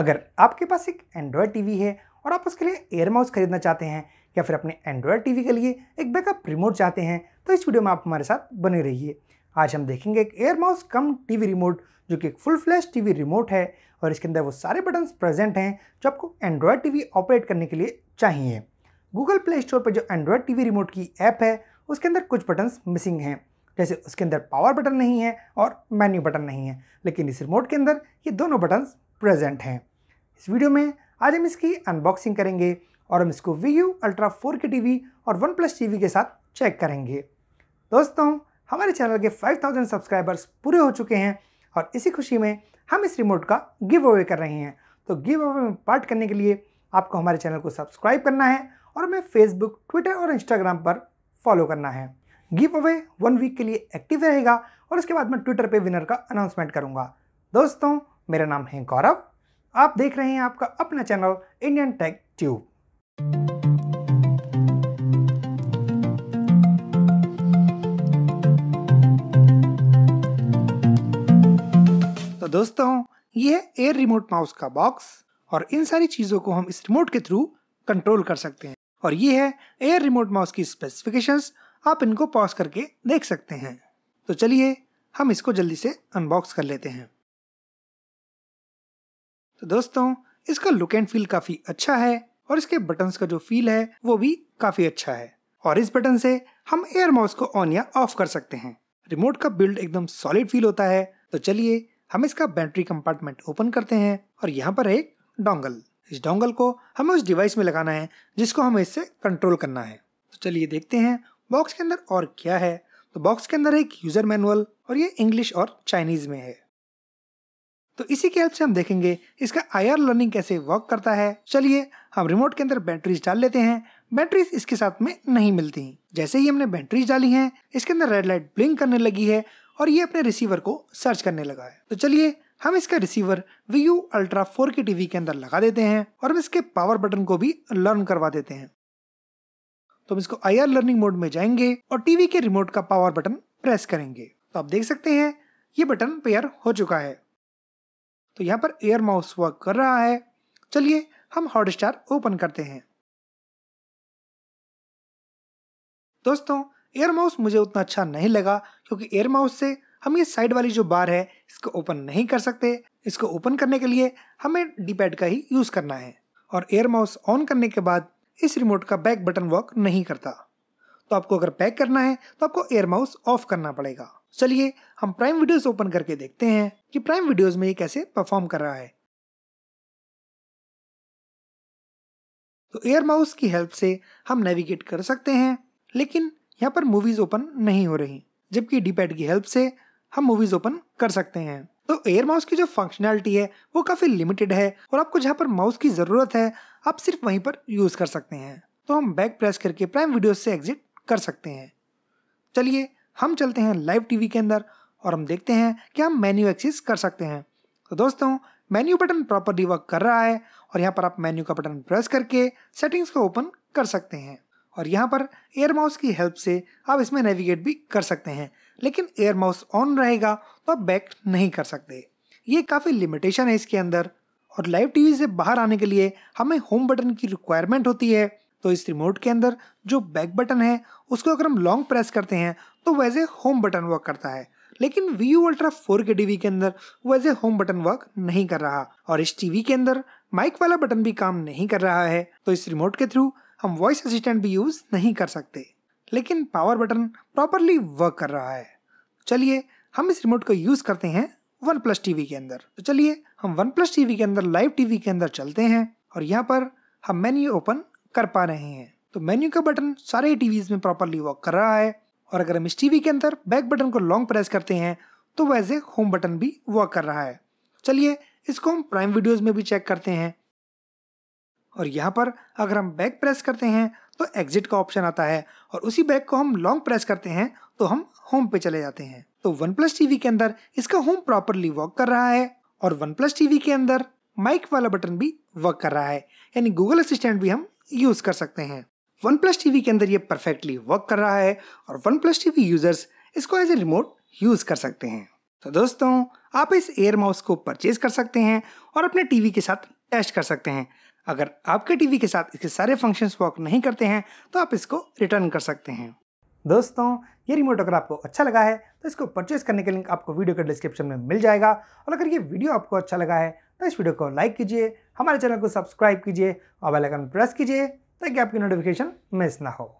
अगर आपके पास एक एंड्रॉयड टीवी है और आप उसके लिए एयर माउस खरीदना चाहते हैं या फिर अपने एंड्रॉयड टीवी के लिए एक बैकअप रिमोट चाहते हैं तो इस वीडियो में आप हमारे साथ बने रहिए आज हम देखेंगे एक air mouse cum TV remote जो कि एक फुल फ्लैश टीवी रिमोट है और इसके अंदर वो सारे बटन्स प्रेजेंट हैं जो आपको एंड्रॉयड टीवी ऑपरेट करने के लिए चाहिए गूगल प्ले स्टोर पर जो एंड्रॉयड टीवी रिमोट की ऐप है उसके अंदर कुछ बटन्स मिसिंग हैं जैसे उसके अंदर पावर बटन नहीं है और मेन्यू बटन नहीं है लेकिन इस रिमोट के अंदर ये दोनों बटन्स प्रेजेंट हैं इस वीडियो में आज हम इसकी अनबॉक्सिंग करेंगे और हम इसको V U ultra four K T और वन प्लस टी के साथ चेक करेंगे दोस्तों हमारे चैनल के 5000 सब्सक्राइबर्स पूरे हो चुके हैं और इसी खुशी में हम इस रिमोट का गिव अवे कर रहे हैं तो गिव अवे में पार्ट करने के लिए आपको हमारे चैनल को सब्सक्राइब करना है और हमें फेसबुक ट्विटर और इंस्टाग्राम पर फॉलो करना है गिव अवे वन वीक के लिए एक्टिव रहेगा और उसके बाद मैं ट्विटर पे विनर का अनाउंसमेंट करूँगा दोस्तों मेरा नाम है गौरव आप देख रहे हैं आपका अपना चैनल इंडियन टेक ट्यूब तो दोस्तों ये है एयर रिमोट माउस का बॉक्स और इन सारी चीज़ों को हम इस रिमोट के थ्रू कंट्रोल कर सकते हैं और ये है एयर रिमोट माउस की स्पेसिफिकेशंस आप इनको पॉज करके देख सकते हैं तो चलिए हम इसको जल्दी से अनबॉक्स कर लेते हैं तो दोस्तों इसका लुक एंड फील काफी अच्छा है और इसके बटन का जो फील है वो भी काफी अच्छा है और इस बटन से हम एयर माउस को ऑन या ऑफ कर सकते हैं रिमोट का बिल्ड एकदम सॉलिड फील होता है तो चलिए हम इसका बैटरी कंपार्टमेंट ओपन करते हैं और यहाँ पर है एक डोंगल इस डोंगल को हमें उस डिवाइस में लगाना है जिसको हमें इससे कंट्रोल करना है तो चलिए देखते हैं बॉक्स के अंदर और क्या है तो बॉक्स के अंदर एक यूजर मैनुअल और ये इंग्लिश और चाइनीज में है तो इसी की हेल्प से हम देखेंगे इसका आई लर्निंग कैसे वर्क करता है चलिए हम रिमोट के अंदर बैटरीज डाल लेते हैं बैटरीज इसके साथ में नहीं मिलती जैसे ही हमने बैटरीज डाली हैं इसके अंदर रेड लाइट ब्लिंक करने लगी है और ये अपने रिसीवर को सर्च करने लगा है तो चलिए हम इसका receiver V U ultra four की टीवी के अंदर लगा देते हैं और हम इसके पावर बटन को भी लर्न करवा देते हैं तो हम इसको आई आर लर्निंग मोड में जाएंगे और टीवी के रिमोट का पावर बटन प्रेस करेंगे तो आप देख सकते हैं ये बटन पेयर हो चुका है तो यहाँ पर एयर माउस वर्क कर रहा है चलिए हम हॉटस्टार ओपन करते हैं दोस्तों एयर माउस मुझे उतना अच्छा नहीं लगा क्योंकि एयर माउस से हम ये साइड वाली जो बार है इसको ओपन नहीं कर सकते इसको ओपन करने के लिए हमें डीपैड का ही यूज़ करना है और एयर माउस ऑन करने के बाद इस रिमोट का बैक बटन वर्क नहीं करता तो आपको अगर पैक करना है तो आपको एयर माउस ऑफ करना पड़ेगा चलिए हम प्राइम वीडियोस ओपन करके देखते हैं कि प्राइम वीडियोस में ये कैसे परफॉर्म कर रहा है तो एयर माउस की हेल्प से हम नेविगेट कर सकते हैं लेकिन यहाँ पर मूवीज ओपन नहीं हो रही जबकि डीपैड की हेल्प से हम मूवीज ओपन कर सकते हैं तो एयर माउस की जो फंक्शनैलिटी है वो काफ़ी लिमिटेड है और आपको जहाँ पर माउस की ज़रूरत है आप सिर्फ वहीं पर यूज़ कर सकते हैं तो हम बैक प्रेस करके प्राइम वीडियोस से एग्जिट कर सकते हैं चलिए हम चलते हैं लाइव टीवी के अंदर और हम देखते हैं कि हम मेन्यू एक्सेस कर सकते हैं तो दोस्तों मेन्यू बटन प्रॉपरली वर्क कर रहा है और यहाँ पर आप मेन्यू का बटन प्रेस करके सेटिंग्स को ओपन कर सकते हैं और यहाँ पर एयर माउस की हेल्प से आप इसमें नेविगेट भी कर सकते हैं लेकिन एयर माउस ऑन रहेगा तो आप बैक नहीं कर सकते ये काफ़ी लिमिटेशन है इसके अंदर और लाइव टीवी से बाहर आने के लिए हमें होम बटन की रिक्वायरमेंट होती है तो इस रिमोट के अंदर जो बैक बटन है उसको अगर हम लॉन्ग प्रेस करते हैं तो वैसे होम बटन वर्क करता है लेकिन V U ultra four K TV के अंदर वैसे होम बटन वर्क नहीं कर रहा और इस टीवी के अंदर माइक वाला बटन भी काम नहीं कर रहा है तो इस रिमोट के थ्रू हम वॉइस असिस्टेंट भी यूज नहीं कर सकते लेकिन पावर बटन प्रॉपरली वर्क कर रहा है चलिए हम इस रिमोट को यूज करते हैं वन प्लस टीवी के अंदर तो चलिए हम वन प्लस टीवी के अंदर लाइव टीवी के अंदर चलते हैं और यहाँ पर हम मेन्यू ओपन कर पा रहे हैं तो मेन्यू का बटन सारे टीवीज में प्रॉपरली वर्क कर रहा है और अगर हम इस टीवी के अंदर बैक बटन को लॉन्ग प्रेस करते हैं तो वैसे होम बटन भी वर्क कर रहा है चलिए इसको हम प्राइम वीडियोज में भी चेक करते हैं और यहाँ पर अगर हम बैक प्रेस करते हैं तो एग्जिट का ऑप्शन आता है और उसी बैक को हम लॉन्ग प्रेस करते हैं तो हम होम पे चले जाते हैं तो वन प्लस टीवी के अंदर इसका होम प्रॉपरली वर्क कर रहा है और वन प्लस टीवी के अंदर माइक वाला बटन भी वर्क कर रहा है यानी गूगल असिस्टेंट भी हम यूज कर सकते हैं वन प्लस टीवी के अंदर ये परफेक्टली वर्क कर रहा है और वन प्लस टीवी यूजर्स इसको एज ए रिमोट यूज कर सकते हैं तो दोस्तों आप इस एयर माउस को परचेज कर सकते हैं और अपने टीवी के साथ टेस्ट कर सकते हैं अगर आपके टीवी के साथ इसके सारे फंक्शंस वर्क नहीं करते हैं तो आप इसको रिटर्न कर सकते हैं दोस्तों ये रिमोट अगर आपको अच्छा लगा है तो इसको परचेज करने का लिंक आपको वीडियो के डिस्क्रिप्शन में मिल जाएगा और अगर ये वीडियो आपको अच्छा लगा है तो इस वीडियो को लाइक कीजिए हमारे चैनल को सब्सक्राइब कीजिए और बेल आइकन प्रेस कीजिए ताकि आपकी नोटिफिकेशन मिस ना हो